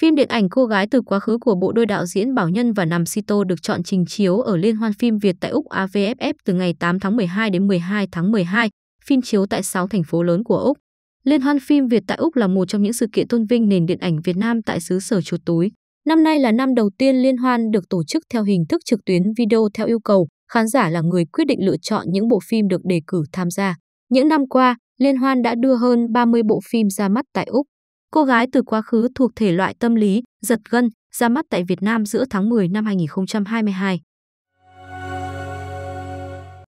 Phim điện ảnh Cô gái từ quá khứ của bộ đôi đạo diễn Bảo Nhân và Nam Sito được chọn trình chiếu ở Liên hoan phim Việt tại Úc AVFF từ ngày 8 tháng 12 đến 12 tháng 12, phim chiếu tại 6 thành phố lớn của Úc. Liên hoan phim Việt tại Úc là một trong những sự kiện tôn vinh nền điện ảnh Việt Nam tại xứ sở chuột túi. Năm nay là năm đầu tiên liên hoan được tổ chức theo hình thức trực tuyến video theo yêu cầu, khán giả là người quyết định lựa chọn những bộ phim được đề cử tham gia. Những năm qua, liên hoan đã đưa hơn 30 bộ phim ra mắt tại Úc. Cô gái từ quá khứ thuộc thể loại tâm lý, giật gân, ra mắt tại Việt Nam giữa tháng 10 năm 2022.